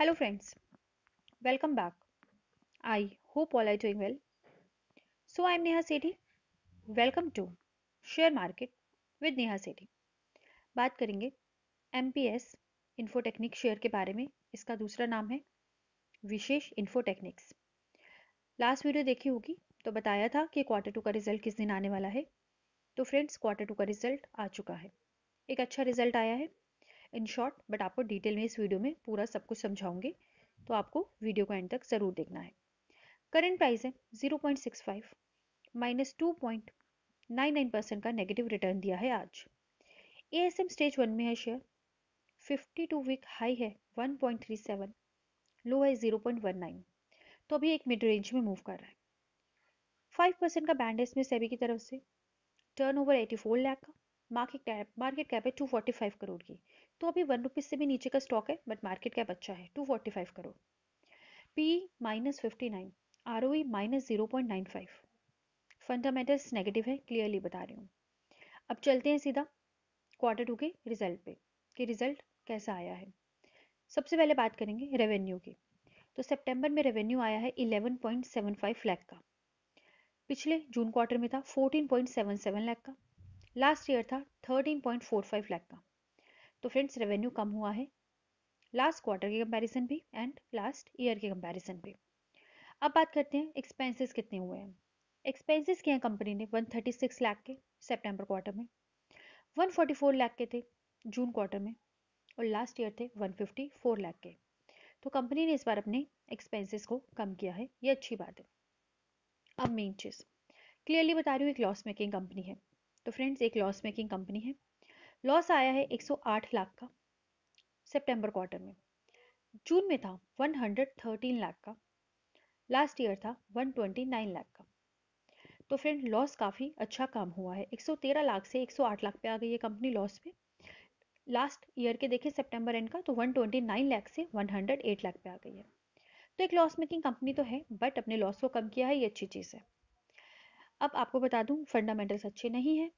hello friends welcome back I hope all are doing well so I am Neha Sethi welcome to share market with Neha Sethi बात करेंगे M P S Infotecnics share के बारे में इसका दूसरा नाम है विशेष इन्फोटेक्निक्स लास्ट वीडियो देखी होगी तो बताया था कि क्वार्टर टू का रिजल्ट किस दिन आने वाला है तो फ्रेंड्स क्वार्टर टू का रिजल्ट आ चुका है एक अच्छा रिजल्ट आया है इन शॉर्ट बट आपको डिटेल में इस वीडियो में पूरा सब कुछ समझाऊंगी तो आपको वीडियो को एंड तक ज़रूर देखना है करंट प्राइस है 0.65 माइनस 2.99 परसेंट का नेगेटिव रिटर्न दिया है आज A S M stage one में है शेयर 52 वीक हाई है 1.37 लो है 0.19 तो अभी एक मिड रेंज में मूव कर रहा है फाइव परसेंट का बैंड है इसमें सेबी की तरफ से turnover eighty four lakh का मार्केट कैप मार्केट कैप है टू फोर्टी फाइव करोड़ की तो अभी वन रुपीज़ से भी नीचे का स्टॉक है बट मार्केट कैप अच्छा है two forty five crore P minus fifty nine R O minus zero point nine five fundamentals negative है क्लियरली बता रही हूँ अब चलते हैं सीधा क्वार्टर टू के रिजल्ट पे कि रिजल्ट कैसा आया है सबसे पहले बात करेंगे रेवेन्यू की तो सितंबर में रेवेन्यू आया है 11.75 लाख का पिछले जून क्वार्टर में था 14.77 लाख का लास्ट ईयर था 13.45 लाख का तो फ्रेंड्स रेवेन्यू कम हुआ है लास्ट क्वार्टर के कंपैरिजन भी एंड लास्ट ईयर के कंपैरिजन भी अब बात करते हैं एक्सपेंसेस कितने हुए हैं एक्सपेंसेस किए हैं कंपनी ने 136 लाख के सितंबर क्वार्टर में 144 लाख के थे जून क्वार्टर में और लास्ट ईयर थे 154 लाख के तो कंपनी ने इस बार अपने एक्सपेंसेस को कम किया है ये अच्छी बात है अब मेन चीज़ क्लियरली बता रही हूँ एक लॉस मेकिंग कंपनी है तो फ्रेंड्स एक लॉस मेकिंग कंपनी है लॉस आया है 108 लाख का सितंबर क्वार्टर में जून में था 113 लाख का लास्ट ईयर था 129 लाख का तो फ्रेंड लॉस काफ़ी अच्छा काम हुआ है 113 लाख से 108 लाख पे आ गई है कंपनी लॉस में लास्ट ईयर के देखें सितंबर एंड का तो 129 लाख से 108 लाख पे आ गई है तो एक लॉस मेकिंग कंपनी तो है बट अपने लॉस को कम किया है ये अच्छी चीज़ है अब आपको बता दूं फंडामेंटल्स अच्छे नहीं है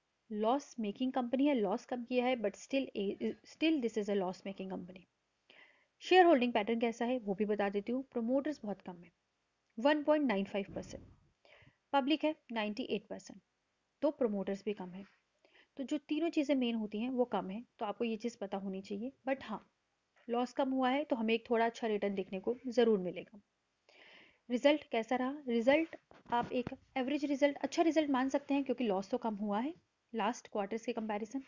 लॉस मेकिंग कंपनी है लॉस कम किया है but still still this is a loss making company share holding pattern कैसा है वो भी बता देती हूँ प्रोमोटर्स बहुत कम है 1.95 परसेंट पब्लिक है 98 परसेंट तो प्रोमोटर्स भी कम है तो जो तीनों चीज़ें मेन होती हैं वो कम है तो आपको ये चीज़ पता होनी चाहिए बट हाँ लॉस कम हुआ है तो हमें एक थोड़ा अच्छा रिटर्न देखने को ज़रूर मिलेगा रिजल्ट कैसा रहा रिजल्ट आप एक एवरेज रिजल्ट अच्छा रिजल्ट मान सकते हैं क्योंकि लॉस तो कम हुआ है लास्ट क्वार्टर्स के कंपैरिजन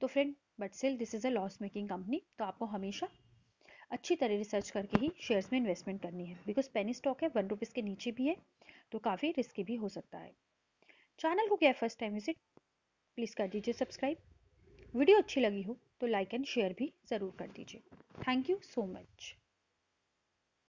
तो friend but still this is a loss making company तो आपको हमेशा अच्छी तरह रिसर्च करके ही शेयर्स में इन्वेस्टमेंट करनी है बिकॉज पेनी स्टॉक है वन रुपीज़ के नीचे भी है तो काफ़ी रिस्की भी हो सकता है चैनल को क्या फर्स्ट टाइम विजिट प्लीज़ कर दीजिए सब्सक्राइब वीडियो अच्छी लगी हो तो लाइक एंड शेयर भी ज़रूर कर दीजिए थैंक यू सो मच